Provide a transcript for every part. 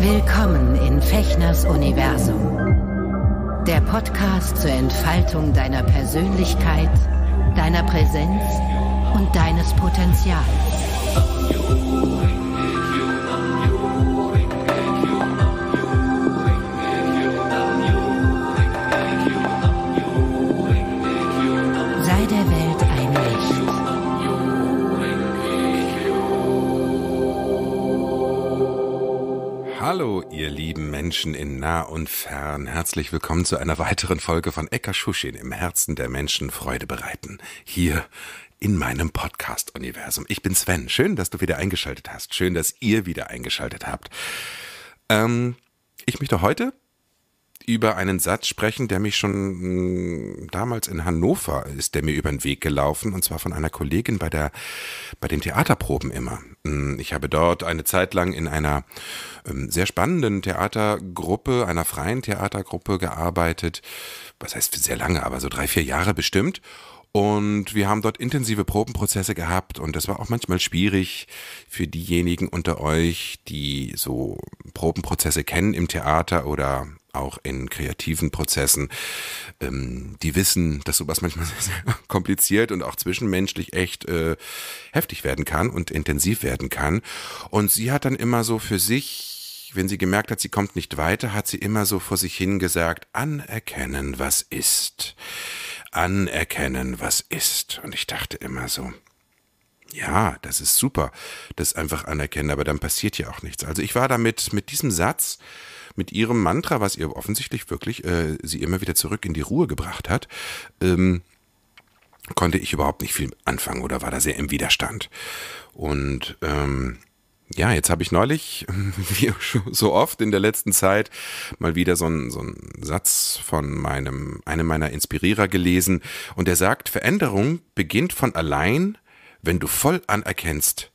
Willkommen in Fechners Universum. Der Podcast zur Entfaltung deiner Persönlichkeit, deiner Präsenz und deines Potenzials. Hallo, ihr lieben Menschen in nah und fern. Herzlich willkommen zu einer weiteren Folge von Eka Schuschin im Herzen der Menschen Freude bereiten. Hier in meinem Podcast-Universum. Ich bin Sven. Schön, dass du wieder eingeschaltet hast. Schön, dass ihr wieder eingeschaltet habt. Ähm, ich möchte heute über einen Satz sprechen, der mich schon hm, damals in Hannover ist, der mir über den Weg gelaufen, und zwar von einer Kollegin bei der, bei den Theaterproben immer. Hm, ich habe dort eine Zeit lang in einer ähm, sehr spannenden Theatergruppe, einer freien Theatergruppe gearbeitet. Was heißt sehr lange, aber so drei, vier Jahre bestimmt. Und wir haben dort intensive Probenprozesse gehabt und das war auch manchmal schwierig für diejenigen unter euch, die so Probenprozesse kennen im Theater oder auch in kreativen Prozessen. Ähm, die wissen, dass sowas manchmal sehr, sehr kompliziert und auch zwischenmenschlich echt äh, heftig werden kann und intensiv werden kann. Und sie hat dann immer so für sich wenn sie gemerkt hat, sie kommt nicht weiter, hat sie immer so vor sich hin gesagt, anerkennen, was ist anerkennen, was ist. Und ich dachte immer so, ja, das ist super, das einfach anerkennen, aber dann passiert ja auch nichts. Also ich war damit mit diesem Satz, mit ihrem Mantra, was ihr offensichtlich wirklich äh, sie immer wieder zurück in die Ruhe gebracht hat, ähm, konnte ich überhaupt nicht viel anfangen oder war da sehr im Widerstand. Und ähm, ja, jetzt habe ich neulich, wie so oft in der letzten Zeit, mal wieder so einen, so einen Satz von meinem, einem meiner Inspirierer gelesen und der sagt, Veränderung beginnt von allein, wenn du voll anerkennst,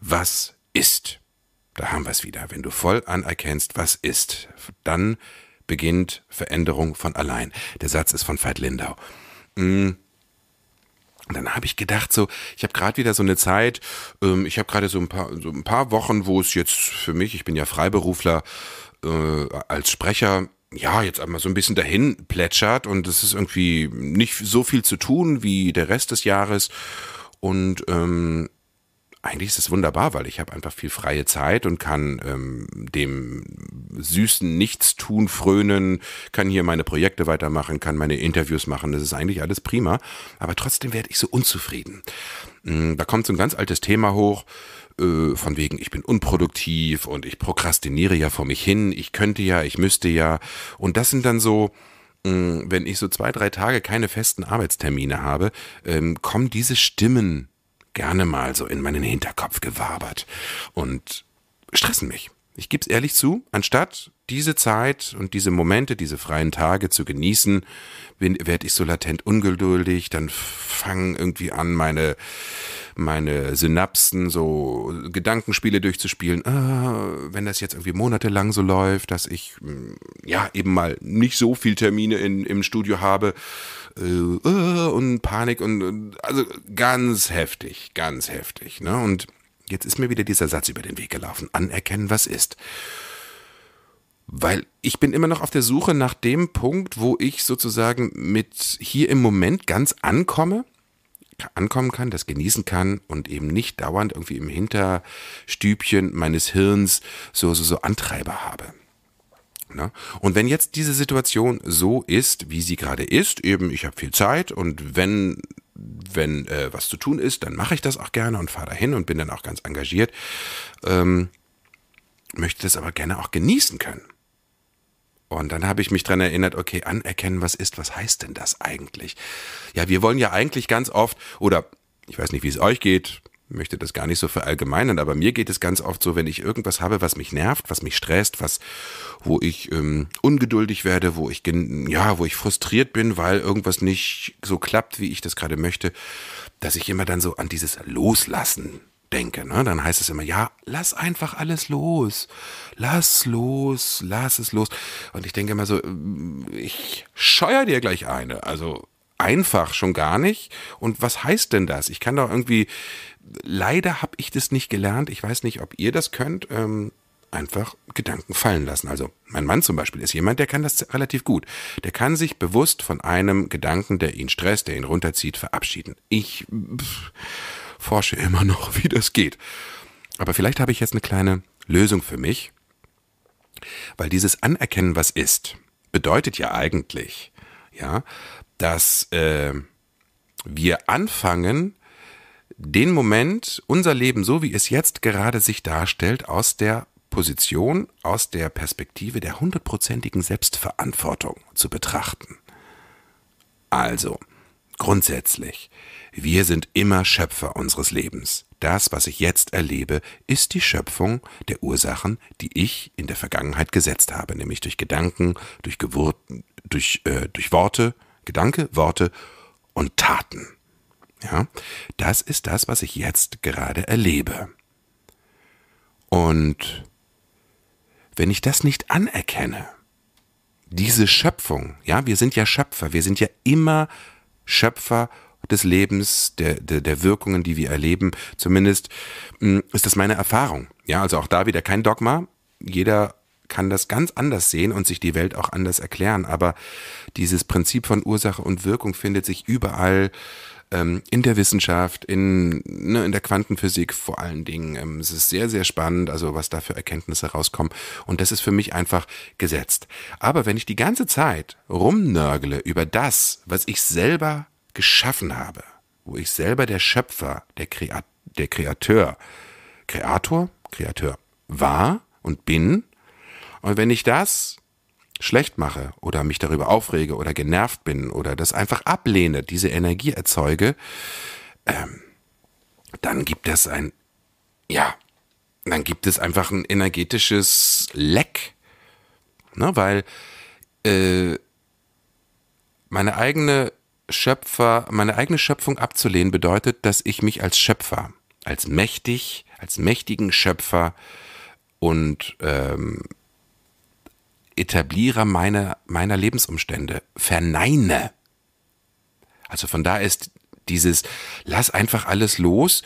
was ist. Da haben wir es wieder. Wenn du voll anerkennst, was ist, dann beginnt Veränderung von allein. Der Satz ist von Veit Lindau. Hm und dann habe ich gedacht, so, ich habe gerade wieder so eine Zeit, ähm, ich habe gerade so, ein paar, so ein paar Wochen, wo es jetzt für mich, ich bin ja Freiberufler äh, als Sprecher, ja, jetzt einmal so ein bisschen dahin plätschert und es ist irgendwie nicht so viel zu tun wie der Rest des Jahres. Und ähm, eigentlich ist es wunderbar, weil ich habe einfach viel freie Zeit und kann ähm, dem süßen Nichtstun frönen, kann hier meine Projekte weitermachen, kann meine Interviews machen. Das ist eigentlich alles prima. Aber trotzdem werde ich so unzufrieden. Hm, da kommt so ein ganz altes Thema hoch äh, von wegen, ich bin unproduktiv und ich prokrastiniere ja vor mich hin, ich könnte ja, ich müsste ja. Und das sind dann so, hm, wenn ich so zwei, drei Tage keine festen Arbeitstermine habe, ähm, kommen diese Stimmen gerne mal so in meinen Hinterkopf gewabert und stressen mich. Ich gebe es ehrlich zu, anstatt diese Zeit und diese Momente, diese freien Tage zu genießen, werde ich so latent ungeduldig, dann fangen irgendwie an, meine, meine Synapsen so Gedankenspiele durchzuspielen. Ah, wenn das jetzt irgendwie monatelang so läuft, dass ich hm, ja eben mal nicht so viel Termine in, im Studio habe äh, äh und Panik und also ganz heftig, ganz heftig. Ne? Und jetzt ist mir wieder dieser Satz über den Weg gelaufen. Anerkennen, was ist weil ich bin immer noch auf der Suche nach dem Punkt, wo ich sozusagen mit hier im Moment ganz ankomme, ankommen kann, das genießen kann und eben nicht dauernd irgendwie im Hinterstübchen meines Hirns so, so, so Antreiber habe. Ne? Und wenn jetzt diese Situation so ist, wie sie gerade ist, eben ich habe viel Zeit und wenn wenn äh, was zu tun ist, dann mache ich das auch gerne und fahre dahin und bin dann auch ganz engagiert. Ähm, möchte das aber gerne auch genießen können. Und dann habe ich mich daran erinnert, okay, anerkennen, was ist, was heißt denn das eigentlich? Ja, wir wollen ja eigentlich ganz oft, oder ich weiß nicht, wie es euch geht, möchte das gar nicht so verallgemeinern, aber mir geht es ganz oft so, wenn ich irgendwas habe, was mich nervt, was mich stresst, was, wo ich ähm, ungeduldig werde, wo ich, ja, wo ich frustriert bin, weil irgendwas nicht so klappt, wie ich das gerade möchte, dass ich immer dann so an dieses Loslassen denke. Ne? Dann heißt es immer, ja, lass einfach alles los. Lass los, lass es los. Und ich denke immer so, äh, ich scheuer dir gleich eine. Also einfach schon gar nicht. Und was heißt denn das? Ich kann doch irgendwie, leider habe ich das nicht gelernt. Ich weiß nicht, ob ihr das könnt. Ähm, einfach Gedanken fallen lassen. Also mein Mann zum Beispiel ist jemand, der kann das relativ gut. Der kann sich bewusst von einem Gedanken, der ihn stresst, der ihn runterzieht, verabschieden. Ich... Pff, forsche immer noch, wie das geht. Aber vielleicht habe ich jetzt eine kleine Lösung für mich, weil dieses Anerkennen, was ist, bedeutet ja eigentlich, ja, dass äh, wir anfangen, den Moment, unser Leben so wie es jetzt gerade sich darstellt, aus der Position, aus der Perspektive der hundertprozentigen Selbstverantwortung zu betrachten. Also, grundsätzlich, wir sind immer Schöpfer unseres Lebens. Das, was ich jetzt erlebe, ist die Schöpfung der Ursachen, die ich in der Vergangenheit gesetzt habe, nämlich durch Gedanken, durch Geburten, durch, äh, durch Worte, Gedanke, Worte und Taten. Ja, das ist das, was ich jetzt gerade erlebe. Und wenn ich das nicht anerkenne, diese Schöpfung, ja, wir sind ja Schöpfer, wir sind ja immer Schöpfer des Lebens, der, der, der Wirkungen, die wir erleben, zumindest hm, ist das meine Erfahrung. Ja, also auch da wieder kein Dogma. Jeder kann das ganz anders sehen und sich die Welt auch anders erklären. Aber dieses Prinzip von Ursache und Wirkung findet sich überall ähm, in der Wissenschaft, in, ne, in der Quantenphysik vor allen Dingen. Ähm, es ist sehr, sehr spannend, also was da für Erkenntnisse rauskommen. Und das ist für mich einfach gesetzt. Aber wenn ich die ganze Zeit rumnörgle über das, was ich selber geschaffen habe, wo ich selber der Schöpfer, der, Kreat der Kreateur, Kreator, Kreateur war und bin. Und wenn ich das schlecht mache oder mich darüber aufrege oder genervt bin oder das einfach ablehne, diese Energie erzeuge, ähm, dann gibt es ein, ja, dann gibt es einfach ein energetisches Leck. Ne, weil äh, meine eigene Schöpfer, meine eigene Schöpfung abzulehnen, bedeutet, dass ich mich als Schöpfer, als mächtig, als mächtigen Schöpfer und ähm, Etablierer meiner, meiner Lebensumstände verneine. Also von da ist dieses, lass einfach alles los,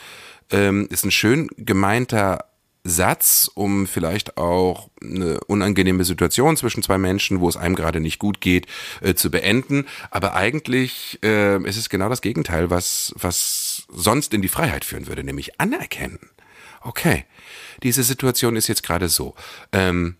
ähm, ist ein schön gemeinter Satz, um vielleicht auch eine unangenehme Situation zwischen zwei Menschen, wo es einem gerade nicht gut geht, äh, zu beenden. Aber eigentlich äh, ist es genau das Gegenteil, was, was sonst in die Freiheit führen würde, nämlich anerkennen. Okay, diese Situation ist jetzt gerade so. Ähm,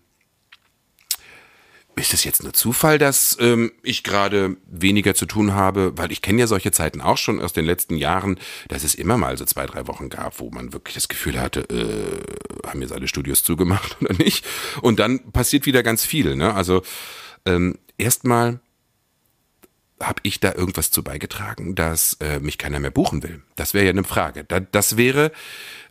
ist es jetzt nur Zufall, dass ähm, ich gerade weniger zu tun habe? Weil ich kenne ja solche Zeiten auch schon aus den letzten Jahren, dass es immer mal so zwei, drei Wochen gab, wo man wirklich das Gefühl hatte, äh, haben jetzt alle Studios zugemacht oder nicht? Und dann passiert wieder ganz viel. Ne? Also ähm, erstmal habe ich da irgendwas zu beigetragen, dass äh, mich keiner mehr buchen will? Das wäre ja eine Frage. Da, das wäre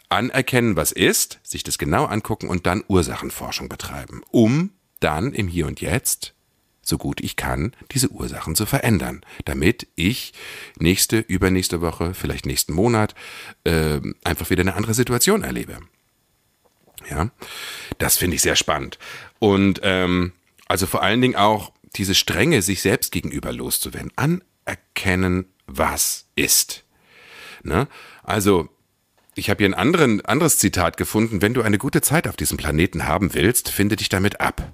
anerkennen, was ist, sich das genau angucken und dann Ursachenforschung betreiben, um dann im Hier und Jetzt, so gut ich kann, diese Ursachen zu verändern, damit ich nächste, übernächste Woche, vielleicht nächsten Monat äh, einfach wieder eine andere Situation erlebe. Ja, das finde ich sehr spannend. Und ähm, also vor allen Dingen auch diese Strenge sich selbst gegenüber loszuwerden, anerkennen, was ist. Ne? Also ich habe hier ein anderen, anderes Zitat gefunden. Wenn du eine gute Zeit auf diesem Planeten haben willst, finde dich damit ab.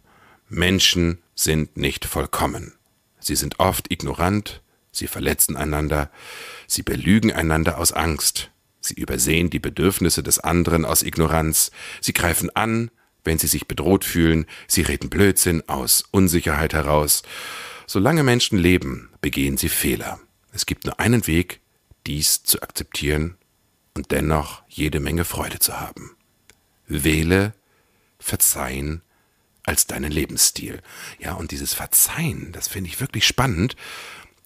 Menschen sind nicht vollkommen. Sie sind oft ignorant, sie verletzen einander, sie belügen einander aus Angst, sie übersehen die Bedürfnisse des anderen aus Ignoranz, sie greifen an, wenn sie sich bedroht fühlen, sie reden Blödsinn aus Unsicherheit heraus. Solange Menschen leben, begehen sie Fehler. Es gibt nur einen Weg, dies zu akzeptieren und dennoch jede Menge Freude zu haben. Wähle, verzeihen als deinen Lebensstil. Ja, und dieses Verzeihen, das finde ich wirklich spannend,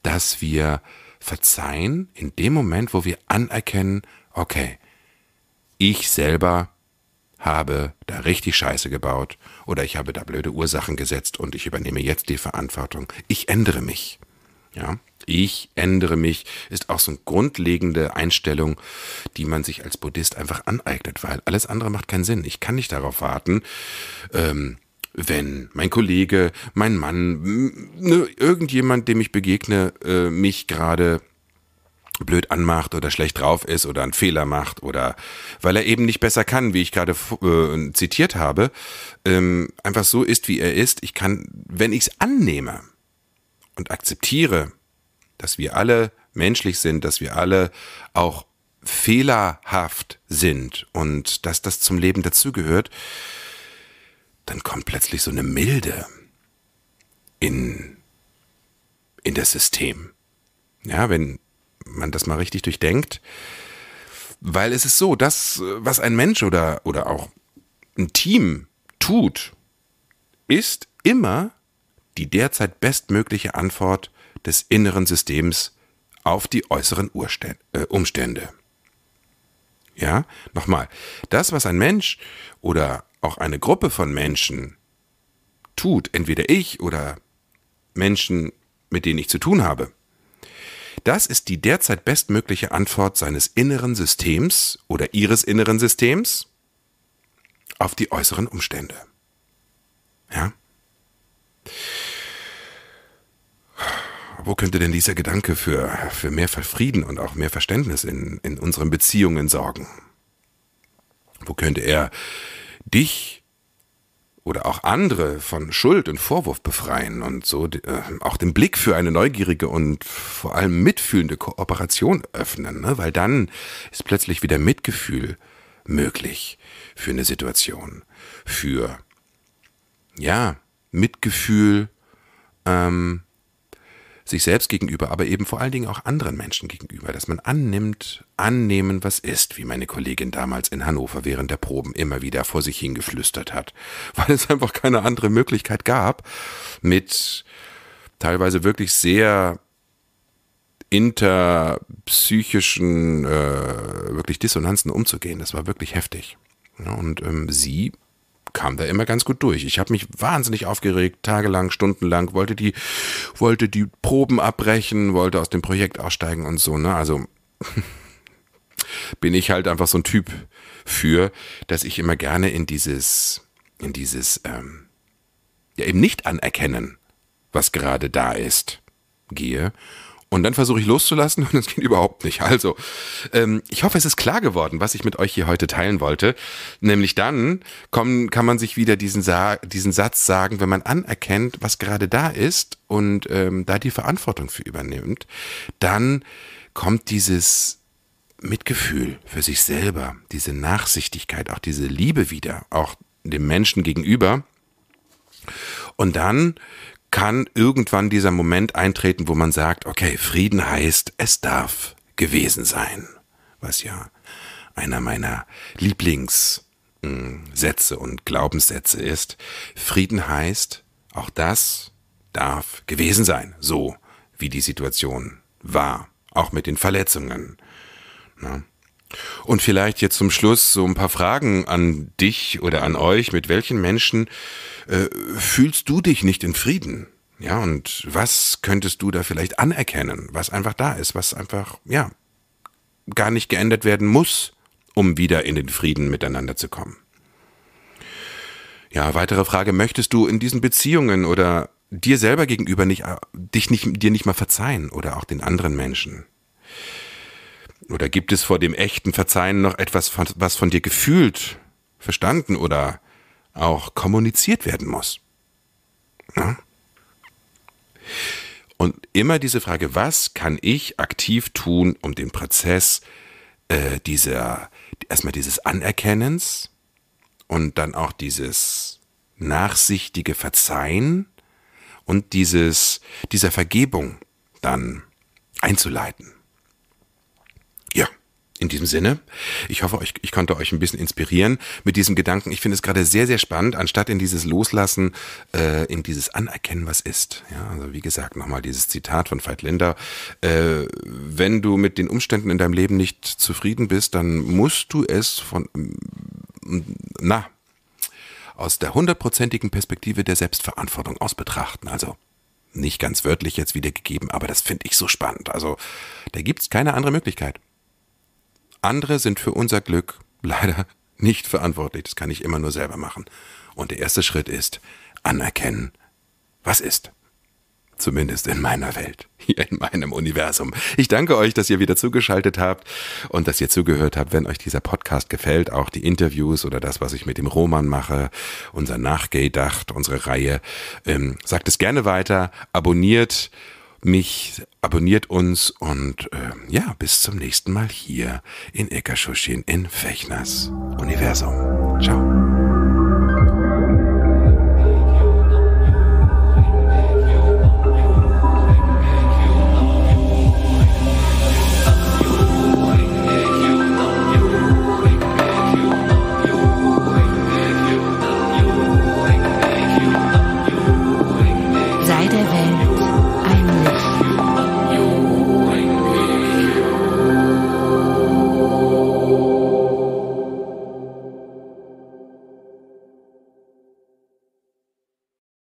dass wir verzeihen in dem Moment, wo wir anerkennen, okay, ich selber habe da richtig Scheiße gebaut oder ich habe da blöde Ursachen gesetzt und ich übernehme jetzt die Verantwortung. Ich ändere mich. Ja, ich ändere mich ist auch so eine grundlegende Einstellung, die man sich als Buddhist einfach aneignet, weil alles andere macht keinen Sinn. Ich kann nicht darauf warten, ähm, wenn mein Kollege, mein Mann, ne, irgendjemand, dem ich begegne, äh, mich gerade blöd anmacht oder schlecht drauf ist oder einen Fehler macht oder weil er eben nicht besser kann, wie ich gerade äh, zitiert habe, ähm, einfach so ist, wie er ist. Ich kann, wenn ich es annehme und akzeptiere, dass wir alle menschlich sind, dass wir alle auch fehlerhaft sind und dass das zum Leben dazugehört, dann kommt plötzlich so eine Milde in, in das System. Ja, wenn man das mal richtig durchdenkt. Weil es ist so, das, was ein Mensch oder, oder auch ein Team tut, ist immer die derzeit bestmögliche Antwort des inneren Systems auf die äußeren äh, Umstände. Ja, nochmal, das, was ein Mensch oder auch eine Gruppe von Menschen tut, entweder ich oder Menschen, mit denen ich zu tun habe, das ist die derzeit bestmögliche Antwort seines inneren Systems oder ihres inneren Systems auf die äußeren Umstände. Ja? Wo könnte denn dieser Gedanke für, für mehr Frieden und auch mehr Verständnis in, in unseren Beziehungen sorgen? Wo könnte er dich oder auch andere von Schuld und Vorwurf befreien und so äh, auch den Blick für eine neugierige und vor allem mitfühlende Kooperation öffnen, ne? weil dann ist plötzlich wieder Mitgefühl möglich für eine Situation, für ja, Mitgefühl, ähm, sich selbst gegenüber, aber eben vor allen Dingen auch anderen Menschen gegenüber, dass man annimmt, annehmen, was ist, wie meine Kollegin damals in Hannover während der Proben immer wieder vor sich hingeflüstert hat, weil es einfach keine andere Möglichkeit gab, mit teilweise wirklich sehr interpsychischen äh, wirklich Dissonanzen umzugehen. Das war wirklich heftig. und ähm, sie kam da immer ganz gut durch. Ich habe mich wahnsinnig aufgeregt, tagelang, stundenlang, wollte die, wollte die Proben abbrechen, wollte aus dem Projekt aussteigen und so. Ne? Also bin ich halt einfach so ein Typ für, dass ich immer gerne in dieses, in dieses, ähm, ja eben nicht anerkennen, was gerade da ist, gehe und dann versuche ich loszulassen und es geht überhaupt nicht. Also, ähm, ich hoffe, es ist klar geworden, was ich mit euch hier heute teilen wollte. Nämlich dann kommen, kann man sich wieder diesen, Sa diesen Satz sagen, wenn man anerkennt, was gerade da ist und ähm, da die Verantwortung für übernimmt, dann kommt dieses Mitgefühl für sich selber, diese Nachsichtigkeit, auch diese Liebe wieder, auch dem Menschen gegenüber. Und dann kann irgendwann dieser Moment eintreten, wo man sagt, okay, Frieden heißt, es darf gewesen sein. Was ja einer meiner Lieblingssätze und Glaubenssätze ist. Frieden heißt, auch das darf gewesen sein, so wie die Situation war, auch mit den Verletzungen. Und vielleicht jetzt zum Schluss so ein paar Fragen an dich oder an euch. Mit welchen Menschen äh, fühlst du dich nicht in Frieden? Ja, und was könntest du da vielleicht anerkennen, was einfach da ist, was einfach, ja, gar nicht geändert werden muss, um wieder in den Frieden miteinander zu kommen? Ja, weitere Frage, möchtest du in diesen Beziehungen oder dir selber gegenüber nicht, äh, dich nicht, dir nicht mal verzeihen oder auch den anderen Menschen? Oder gibt es vor dem echten Verzeihen noch etwas, was von dir gefühlt, verstanden oder auch kommuniziert werden muss? Ja? Und immer diese Frage, was kann ich aktiv tun, um den Prozess äh, dieser, erstmal dieses Anerkennens und dann auch dieses nachsichtige Verzeihen und dieses, dieser Vergebung dann einzuleiten. In diesem Sinne, ich hoffe, ich, ich konnte euch ein bisschen inspirieren mit diesem Gedanken. Ich finde es gerade sehr, sehr spannend, anstatt in dieses Loslassen, äh, in dieses Anerkennen, was ist. Ja, also wie gesagt, nochmal dieses Zitat von Veit Linder. Äh, wenn du mit den Umständen in deinem Leben nicht zufrieden bist, dann musst du es von, mm, na, aus der hundertprozentigen Perspektive der Selbstverantwortung aus betrachten. Also nicht ganz wörtlich jetzt wiedergegeben, aber das finde ich so spannend. Also da gibt es keine andere Möglichkeit. Andere sind für unser Glück leider nicht verantwortlich. Das kann ich immer nur selber machen. Und der erste Schritt ist anerkennen, was ist. Zumindest in meiner Welt, hier in meinem Universum. Ich danke euch, dass ihr wieder zugeschaltet habt und dass ihr zugehört habt. Wenn euch dieser Podcast gefällt, auch die Interviews oder das, was ich mit dem Roman mache, unser Nachgedacht, unsere Reihe, ähm, sagt es gerne weiter, abonniert mich, abonniert uns und äh, ja, bis zum nächsten Mal hier in Eckerschuschin in Fechners Universum. Ciao.